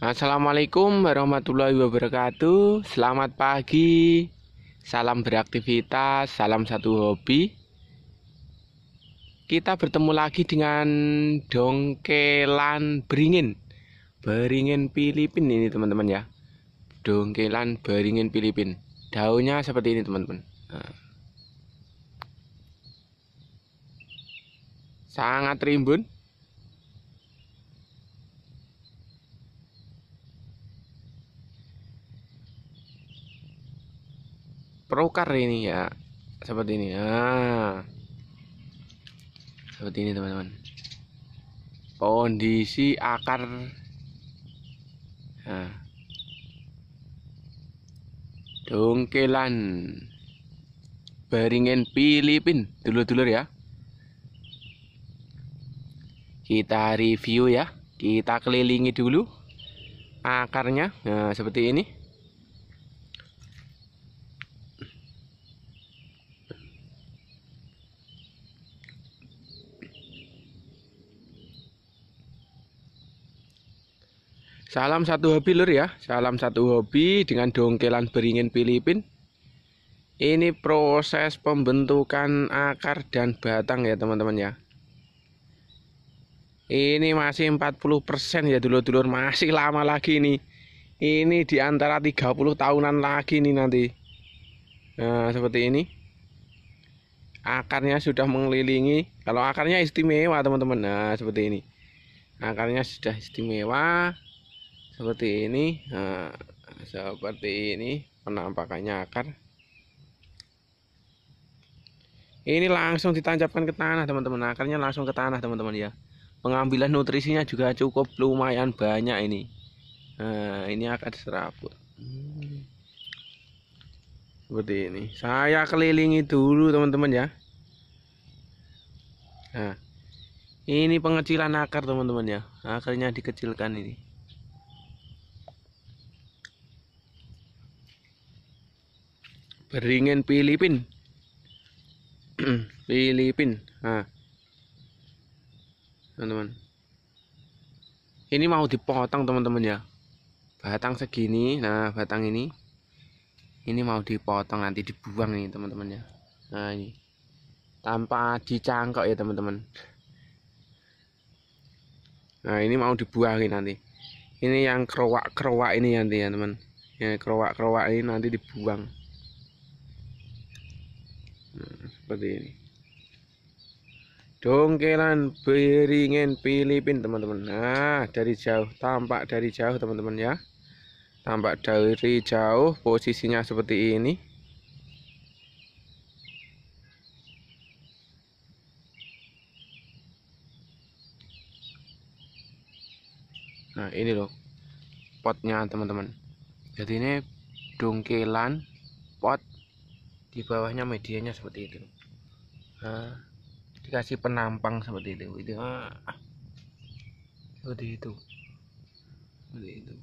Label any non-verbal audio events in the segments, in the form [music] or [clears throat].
Assalamualaikum warahmatullahi wabarakatuh. Selamat pagi. Salam beraktivitas, salam satu hobi. Kita bertemu lagi dengan dongkelan beringin. Beringin Filipin ini teman-teman ya. Dongkelan beringin Filipin. Daunnya seperti ini teman-teman. Nah. Sangat rimbun. perukar ini ya seperti ini ya seperti ini teman-teman kondisi akar ya. dongkelan beringin Filipin dulu-dulu ya kita review ya kita kelilingi dulu akarnya nah seperti ini Salam satu hobi lur ya, salam satu hobi dengan dongkelan beringin Filipin. Ini proses pembentukan akar dan batang ya teman-teman ya. Ini masih 40% ya dulur-dulur, masih lama lagi ini. Ini di antara 30 tahunan lagi nih nanti. Nah, seperti ini. Akarnya sudah mengelilingi. Kalau akarnya istimewa, teman-teman. Nah, seperti ini. Akarnya sudah istimewa, seperti ini nah, seperti ini penampakannya akar ini langsung ditancapkan ke tanah teman-teman akarnya langsung ke tanah teman-teman ya pengambilan nutrisinya juga cukup lumayan banyak ini nah, ini akan serabut seperti ini saya kelilingi dulu teman-teman ya nah ini pengecilan akar teman-teman ya akarnya dikecilkan ini beringin Filipin [clears throat] Filipin nah teman-teman ini mau dipotong teman-teman ya batang segini nah batang ini ini mau dipotong nanti dibuang nih teman-teman ya nah ini tanpa dicangkok ya teman-teman nah ini mau dibuangin nanti ini yang kerowak-kerowak ini nanti ya teman ya kerowak-kerowak ini nanti dibuang seperti ini dongkelan beringin Filipin teman-teman nah dari jauh tampak dari jauh teman-teman ya tampak dari jauh posisinya seperti ini nah ini loh potnya teman-teman jadi ini dongkelan pot di bawahnya medianya seperti itu dikasih penampang seperti itu itu ah, seperti itu seperti itu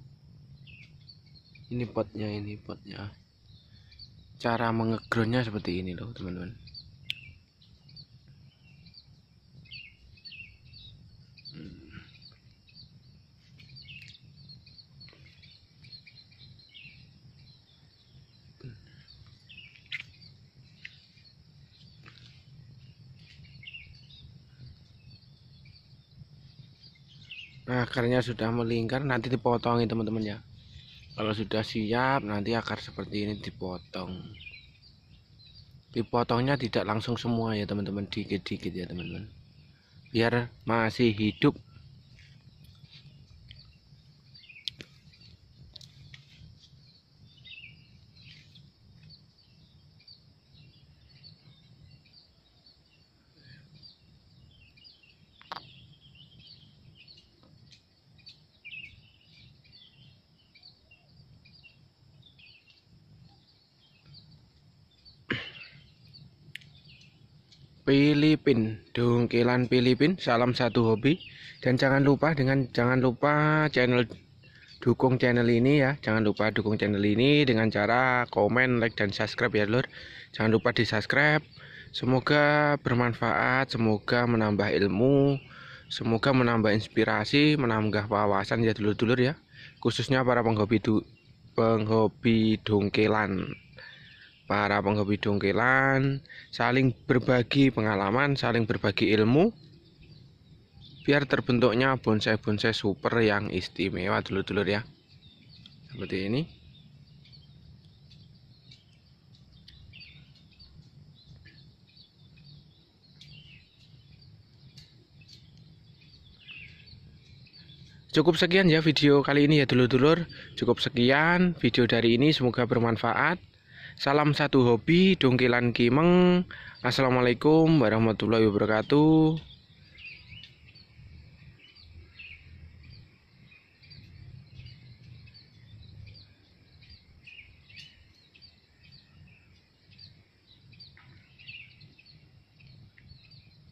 ini potnya ini potnya cara mengegroundnya seperti ini loh teman-teman akarnya sudah melingkar nanti dipotongi teman-teman ya kalau sudah siap nanti akar seperti ini dipotong dipotongnya tidak langsung semua ya teman-teman dikit-dikit ya teman-teman biar masih hidup Filipin dongkelan Filipin salam satu hobi dan jangan lupa dengan jangan lupa channel dukung channel ini ya jangan lupa dukung channel ini dengan cara komen like dan subscribe ya lur jangan lupa di subscribe semoga bermanfaat semoga menambah ilmu semoga menambah inspirasi menambah wawasan ya dulur-dulur ya khususnya para penghobi du penghobi dongkelan para penghobi dongkelan, saling berbagi pengalaman, saling berbagi ilmu, biar terbentuknya bonsai-bonsai super yang istimewa dulur-dulur ya. Seperti ini. Cukup sekian ya video kali ini ya dulur-dulur. Cukup sekian video dari ini semoga bermanfaat. Salam satu hobi, dongkilan kimeng. Assalamualaikum warahmatullahi wabarakatuh.